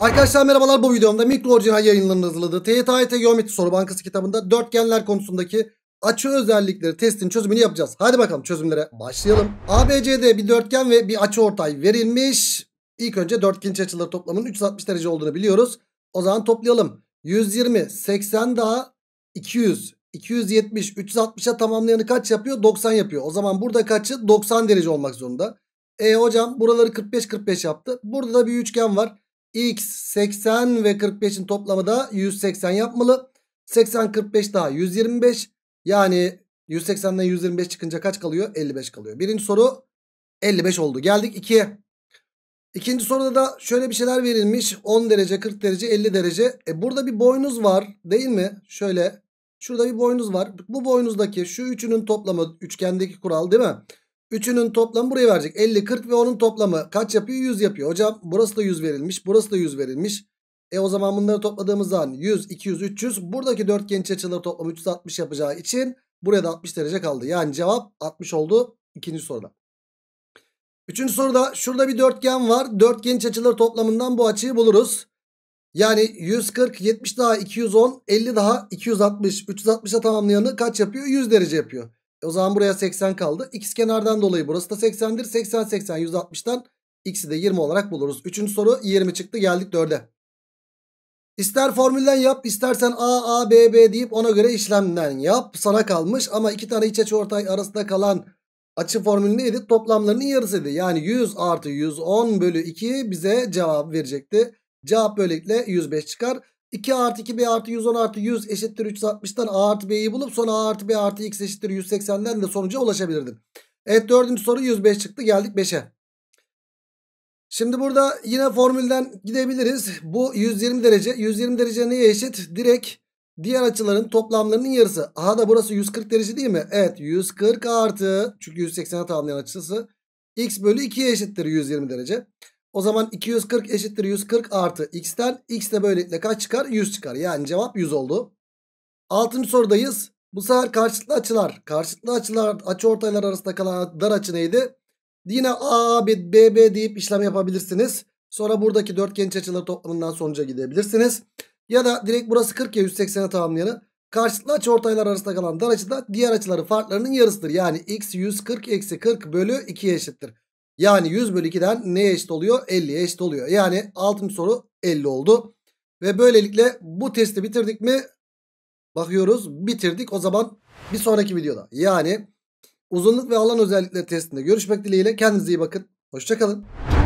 Arkadaşlar merhabalar bu videomda mikro orijinal yayınlarının hazırladığı TYT Geometri Soru Bankası kitabında dörtgenler konusundaki açı özellikleri testin çözümünü yapacağız. Hadi bakalım çözümlere başlayalım. ABCD bir dörtgen ve bir açı ortay verilmiş. İlk önce dörtgen açıları toplamının 360 derece olduğunu biliyoruz. O zaman toplayalım. 120, 80 daha 200, 270, 360'a tamamlayanı kaç yapıyor? 90 yapıyor. O zaman burada kaçı? 90 derece olmak zorunda. E hocam buraları 45-45 yaptı. Burada da bir üçgen var x 80 ve 45'in toplamı da 180 yapmalı. 80 45 daha 125. Yani 180'den 125 çıkınca kaç kalıyor? 55 kalıyor. Birinci soru 55 oldu. Geldik 2'ye. İkinci soruda da şöyle bir şeyler verilmiş. 10 derece, 40 derece, 50 derece. E burada bir boynuz var değil mi? Şöyle şurada bir boynuz var. Bu boynuzdaki şu üçünün toplamı üçgendeki kural değil mi? Üçünün toplamı buraya verecek. 50, 40 ve onun toplamı kaç yapıyor? 100 yapıyor. Hocam burası da 100 verilmiş. Burası da 100 verilmiş. E o zaman bunları topladığımız zaman 100, 200, 300. Buradaki dörtgen iç açıları toplamı 360 yapacağı için buraya da 60 derece kaldı. Yani cevap 60 oldu ikinci soruda. Üçüncü soruda şurada bir dörtgen var. Dörtgen iç açıları toplamından bu açıyı buluruz. Yani 140, 70 daha 210, 50 daha 260. 360'a tamamlayanı kaç yapıyor? 100 derece yapıyor. O zaman buraya 80 kaldı. X kenardan dolayı burası da 80'dir. 80 80 160'dan x'i de 20 olarak buluruz. Üçüncü soru 20 çıktı geldik 4'e. İster formülden yap istersen A A B B deyip ona göre işlemden yap. Sana kalmış ama iki tane iç açı ortay arasında kalan açı formülü neydi? Toplamlarının yarısıydı. Yani 100 artı 110 bölü 2 bize cevap verecekti. Cevap böylelikle 105 çıkar. 2 artı 2b artı 110 artı 100 eşittir 360'tan a artı b'yi bulup sonra a artı b artı x eşittir 180'den de sonuca ulaşabilirdim. Evet dördüncü soru 105 çıktı geldik 5'e. Şimdi burada yine formülden gidebiliriz. Bu 120 derece. 120 derece neye eşit? Direkt diğer açıların toplamlarının yarısı. Aha da burası 140 derece değil mi? Evet 140 artı çünkü 180'e tamamlayan açısı x bölü 2'ye eşittir 120 derece. O zaman 240 eşittir 140 artı x'ten x de böylelikle kaç çıkar? 100 çıkar. Yani cevap 100 oldu. Altıncı sorudayız. Bu sefer karşılıklı açılar. Karşılıklı açılar açı ortaylar arasında kalan dar açı neydi? Yine A, B, B, B deyip işlem yapabilirsiniz. Sonra buradaki dörtgen açıları toplamından sonuca gidebilirsiniz. Ya da direkt burası 40 ya 180'e tamamlayanı. Karşılıklı açı ortaylar arasında kalan dar açı da diğer açıların farklarının yarısıdır. Yani x 140 eksi 40 bölü 2 eşittir. Yani 100 bölü 2'den neye eşit oluyor? 50'ye eşit oluyor. Yani 6. soru 50 oldu. Ve böylelikle bu testi bitirdik mi? Bakıyoruz bitirdik. O zaman bir sonraki videoda yani uzunluk ve alan özellikleri testinde görüşmek dileğiyle. Kendinize iyi bakın. Hoşçakalın.